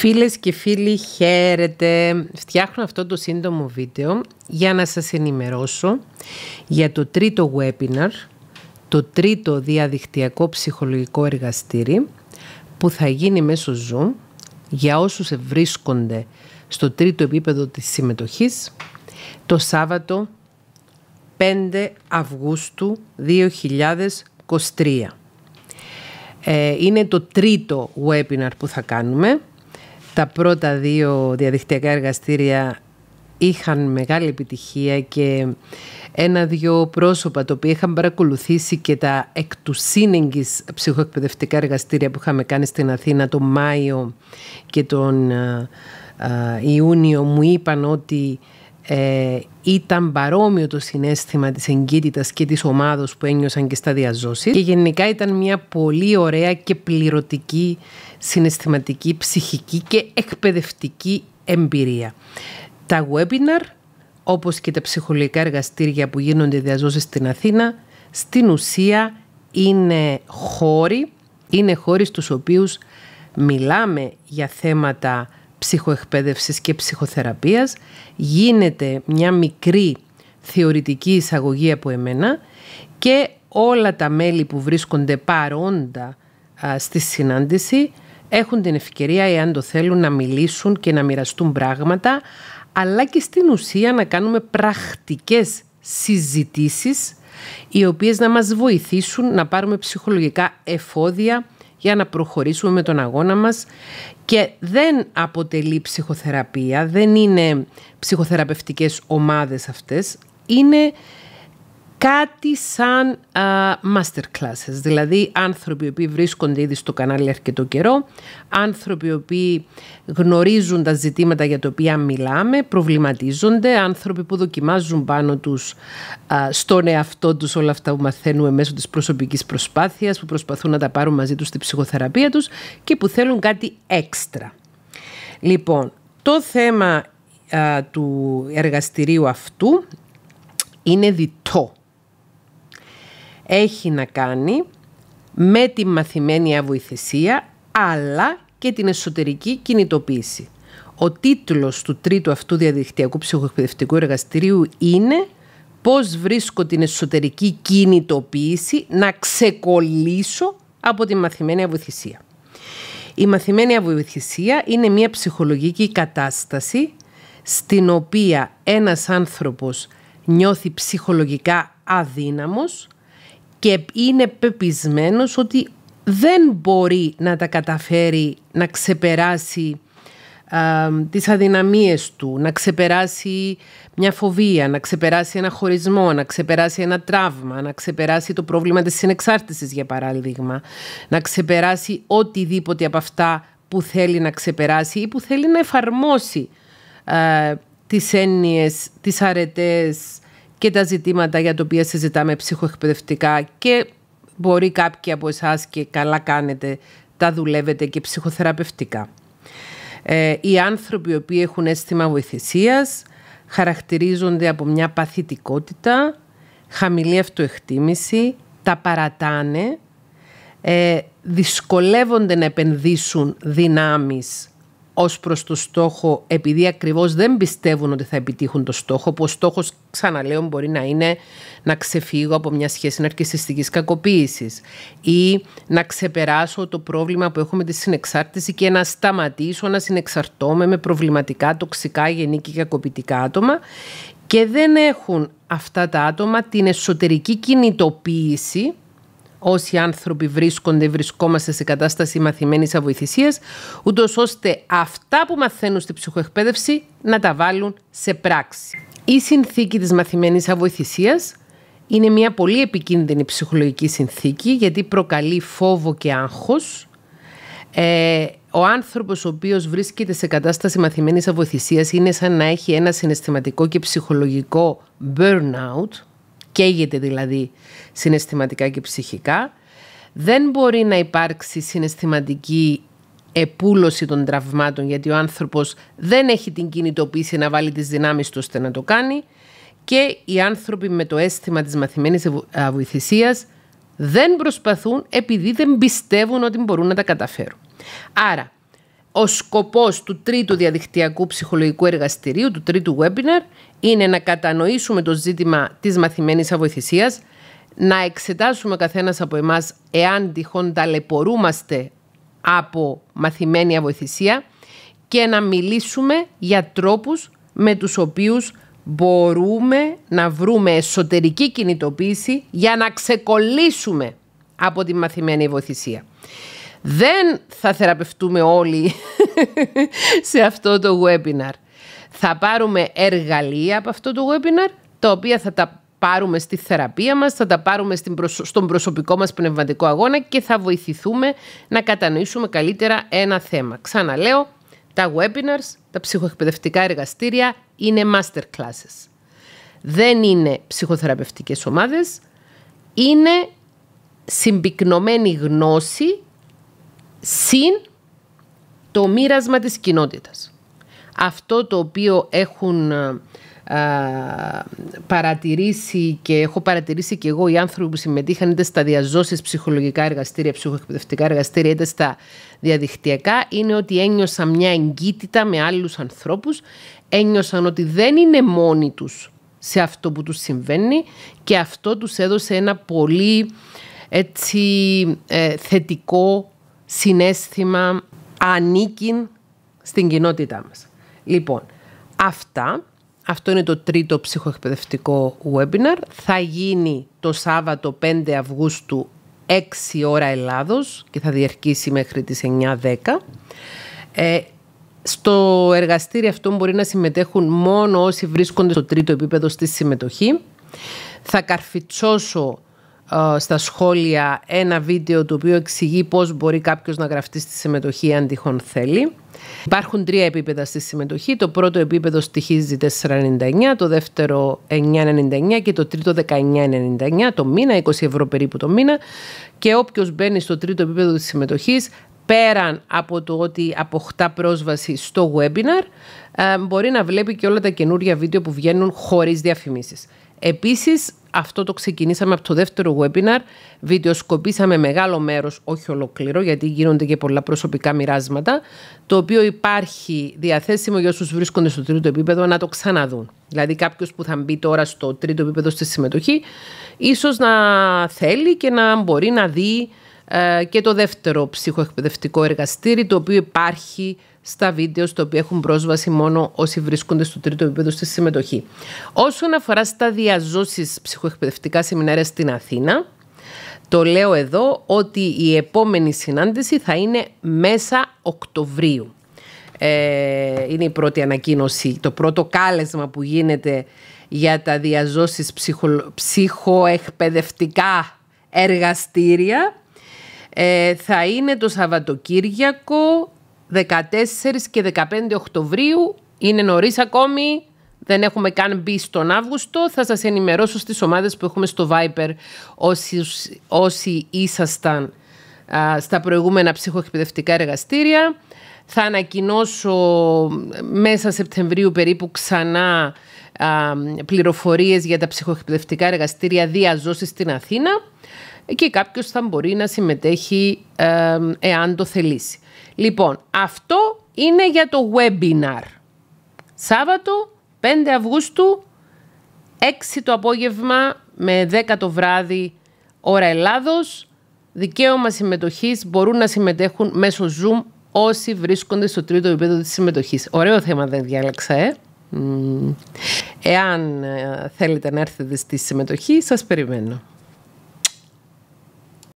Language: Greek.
Φίλες και φίλοι χαίρετε, φτιάχνω αυτό το σύντομο βίντεο για να σας ενημερώσω για το τρίτο webinar, το τρίτο διαδικτυακό ψυχολογικό εργαστήρι που θα γίνει μέσω Zoom για όσους βρίσκονται στο τρίτο επίπεδο της συμμετοχής το Σάββατο 5 Αυγούστου 2023. Ε, είναι το τρίτο webinar που θα κάνουμε τα πρώτα δύο διαδικτυακά εργαστήρια είχαν μεγάλη επιτυχία και ένα-δυο πρόσωπα το οποίο είχαν παρακολουθήσει και τα εκ του σύνεγγυς ψυχοεκπαιδευτικά εργαστήρια που είχαμε κάνει στην Αθήνα τον Μάιο και τον ε, ε, Ιούνιο μου είπαν ότι ε, ήταν παρόμοιο το συνέστημα της εγκύτητας και της ομάδος που ένιωσαν και στα διαζώσεις. και γενικά ήταν μια πολύ ωραία και πληρωτική συναισθηματική, ψυχική και εκπαιδευτική εμπειρία. Τα webinar όπως και τα ψυχολογικά εργαστήρια που γίνονται διαζώσεις στην Αθήνα στην ουσία είναι χώροι, είναι χώροι στους οποίους μιλάμε για θέματα ψυχοεκπαίδευσης και ψυχοθεραπείας γίνεται μια μικρή θεωρητική εισαγωγή από εμένα και όλα τα μέλη που βρίσκονται παρόντα στη συνάντηση έχουν την ευκαιρία εάν το θέλουν να μιλήσουν και να μοιραστούν πράγματα αλλά και στην ουσία να κάνουμε πρακτικές συζητήσεις οι οποίες να μας βοηθήσουν να πάρουμε ψυχολογικά εφόδια για να προχωρήσουμε με τον αγώνα μας και δεν αποτελεί ψυχοθεραπεία, δεν είναι ψυχοθεραπευτικές ομάδες αυτές, είναι κάτι σαν masterclasses, δηλαδή άνθρωποι οποίοι βρίσκονται ήδη στο κανάλι αρκετό καιρό, άνθρωποι οποίοι γνωρίζουν τα ζητήματα για τα οποία μιλάμε, προβληματίζονται, άνθρωποι που δοκιμάζουν πάνω τους στον εαυτό τους όλα αυτά που μαθαίνουμε μέσω της προσωπικής προσπάθειας, που προσπαθούν να τα πάρουν μαζί τους στη ψυχοθεραπεία τους και που θέλουν κάτι έξτρα. Λοιπόν, το θέμα του εργαστηρίου αυτού είναι διτό έχει να κάνει με τη μαθημένη αβοηθησία αλλά και την εσωτερική κινητοποίηση. Ο τίτλος του τρίτου αυτού διαδικτυακού ψυχοεκπαιδευτικού εργαστηρίου είναι «Πώς βρίσκω την εσωτερική κινητοποίηση να ξεκολλήσω από τη μαθημένη αβοηθησία». Η μαθημένη αβοηθησία είναι μια ψυχολογική κατάσταση στην οποία ένας άνθρωπος νιώθει ψυχολογικά αδύναμος, και είναι πεπισμένος ότι δεν μπορεί να τα καταφέρει να ξεπεράσει α, τις αδυναμίες του, να ξεπεράσει μια φοβία, να ξεπεράσει ένα χωρισμό, να ξεπεράσει ένα τραύμα, να ξεπεράσει το πρόβλημα της συνεξάρτησης για παράδειγμα, να ξεπεράσει οτιδήποτε από αυτά που θέλει να ξεπεράσει ή που θέλει να εφαρμόσει α, ε, τις έννοιες, τις αρετές, και τα ζητήματα για τα οποία συζητάμε ψυχοεκπαιδευτικά και μπορεί κάποιοι από εσάς και καλά κάνετε, τα δουλεύετε και ψυχοθεραπευτικά. Ε, οι άνθρωποι οι οποίοι έχουν αίσθημα βοηθησίας χαρακτηρίζονται από μια παθητικότητα, χαμηλή αυτοεκτίμηση, τα παρατάνε, ε, δυσκολεύονται να επενδύσουν δυνάμεις Ως προς το στόχο επειδή ακριβώς δεν πιστεύουν ότι θα επιτύχουν το στόχο που ο στόχος ξαναλέω μπορεί να είναι να ξεφύγω από μια σχέση ναρκιστική κακοποίησης. ή να ξεπεράσω το πρόβλημα που έχω με τη συνεξάρτηση και να σταματήσω να συνεξαρτώμαι με προβληματικά, τοξικά, γενή και κακοποιητικά άτομα και δεν έχουν αυτά τα άτομα την εσωτερική κινητοποίηση όσοι άνθρωποι βρίσκονται, βρισκόμαστε σε κατάσταση μαθημένης αβοηθησίας, ούτως ώστε αυτά που μαθαίνουν στη ψυχοεκπαίδευση να τα βάλουν σε πράξη. Η συνθήκη της μαθημένης αβοηθησίας είναι μια πολύ επικίνδυνη ψυχολογική συνθήκη γιατί προκαλεί φόβο και άγχος. Ε, ο άνθρωπος ο οποίος βρίσκεται σε κατάσταση μαθημένης αβοηθησίας είναι σαν να έχει ένα συναισθηματικό και ψυχολογικό burnout, καίγεται δηλαδή συναισθηματικά και ψυχικά. Δεν μπορεί να υπάρξει συναισθηματική επούλωση των τραυμάτων γιατί ο άνθρωπος δεν έχει την κινητοποίηση να βάλει τις δυνάμεις του ώστε να το κάνει και οι άνθρωποι με το αίσθημα της μαθημένης βοηθησίας δεν προσπαθούν επειδή δεν πιστεύουν ότι μπορούν να τα καταφέρουν. Άρα ο σκοπός του τρίτου διαδικτυακού ψυχολογικού εργαστηρίου, του τρίτου webinar, είναι να κατανοήσουμε το ζήτημα της μαθημένης αβοηθησίας, να εξετάσουμε καθένας από εμάς εάν τυχόν ταλαιπωρούμαστε από μαθημένη αβοηθησία και να μιλήσουμε για τρόπους με τους οποίους μπορούμε να βρούμε εσωτερική κινητοποίηση για να ξεκολλήσουμε από τη μαθημένη βοηθησία. Δεν θα θεραπευτούμε όλοι σε αυτό το webinar. Θα πάρουμε εργαλεία από αυτό το webinar, τα οποία θα τα πάρουμε στη θεραπεία μας, θα τα πάρουμε στον προσωπικό μας πνευματικό αγώνα και θα βοηθηθούμε να κατανοήσουμε καλύτερα ένα θέμα. Ξαναλέω, τα webinars, τα ψυχοεκπαιδευτικά εργαστήρια είναι masterclasses. Δεν είναι ψυχοθεραπευτικές ομάδες, είναι συμπυκνωμένη γνώση συν το μοίρασμα της κοινότητας. Αυτό το οποίο έχουν ε, ε, παρατηρήσει και έχω παρατηρήσει και εγώ οι άνθρωποι που συμμετείχαν είτε στα διαζώσεις ψυχολογικά εργαστήρια, ψυχοεκπαιδευτικά εργαστήρια είτε στα διαδικτυακά είναι ότι ένιωσαν μια εγκύτητα με άλλους ανθρώπους, ένιωσαν ότι δεν είναι μόνοι τους σε αυτό που τους συμβαίνει και αυτό τους έδωσε ένα πολύ ε, θετικό συνέστημα ανήκει στην κοινότητά μας. Λοιπόν, αυτά, αυτό είναι το τρίτο ψυχοεκπαιδευτικό webinar. Θα γίνει το Σάββατο 5 Αυγούστου 6 ώρα Ελλάδος και θα διαρκήσει μέχρι τις 9-10. Ε, στο εργαστήριο αυτό μπορεί να συμμετέχουν μόνο όσοι βρίσκονται στο τρίτο επίπεδο στη συμμετοχή. Θα καρφιτσώσω ε, στα σχόλια ένα βίντεο το οποίο εξηγεί πώς μπορεί κάποιος να γραφτεί στη συμμετοχή αν τυχόν θέλει. Υπάρχουν τρία επίπεδα στη συμμετοχή. Το πρώτο επίπεδο στοιχίζει 4,99, το δεύτερο 9,99 και το τρίτο 19,99 το μήνα, 20 ευρώ περίπου το μήνα. Και όποιος μπαίνει στο τρίτο επίπεδο της συμμετοχής πέραν από το ότι αποκτά πρόσβαση στο webinar, ε, μπορεί να βλέπει και όλα τα καινούργια βίντεο που βγαίνουν χωρίς διαφημίσεις. Επίσης, αυτό το ξεκινήσαμε από το δεύτερο webinar. Βιντεοσκοπήσαμε μεγάλο μέρος, όχι ολοκλήρο, γιατί γίνονται και πολλά προσωπικά μοιράσματα, το οποίο υπάρχει διαθέσιμο για όσους βρίσκονται στο τρίτο επίπεδο να το ξαναδούν. Δηλαδή κάποιος που θα μπει τώρα στο τρίτο επίπεδο στη συμμετοχή, ίσως να θέλει και να μπορεί να δει ε, και το δεύτερο ψυχοεκπαιδευτικό εργαστήρι, το οποίο υπάρχει στα βίντεο στο οποίο έχουν πρόσβαση μόνο όσοι βρίσκονται στο τρίτο επίπεδο στη συμμετοχή. Όσον αφορά στα διαζώσεις ψυχοεκπαιδευτικά σεμινάρια στην Αθήνα, το λέω εδώ ότι η επόμενη συνάντηση θα είναι μέσα Οκτωβρίου. Ε, είναι η πρώτη ανακοίνωση, το πρώτο κάλεσμα που γίνεται για τα διαζώσεις ψυχο, ψυχοεκπαιδευτικά εργαστήρια. Ε, θα είναι το Σαββατοκύριακο 14 και 15 Οκτωβρίου. Είναι νωρίς ακόμη. Δεν έχουμε καν μπει στον Αύγουστο. Θα σας ενημερώσω στις ομάδες που έχουμε στο Viper όσοι, όσοι ήσασταν α, στα προηγούμενα ψυχοεκπαιδευτικά εργαστήρια. Θα ανακοινώσω μέσα Σεπτεμβρίου περίπου ξανά πληροφορίες για τα ψυχοεκπαιδευτικά εργαστήρια διαζώσης στην Αθήνα και κάποιος θα μπορεί να συμμετέχει εάν το θελήσει. Λοιπόν, αυτό είναι για το webinar. Σάββατο 5 Αυγούστου, 6 το απόγευμα με 10 το βράδυ ώρα Ελλάδος. Δικαίωμα συμμετοχής μπορούν να συμμετέχουν μέσω Zoom όσοι βρίσκονται στο τρίτο επίπεδο της συμμετοχής. Ωραίο θέμα δεν διάλεξα, ε. Εάν ε, θέλετε να έρθετε στη συμμετοχή, σας περιμένω.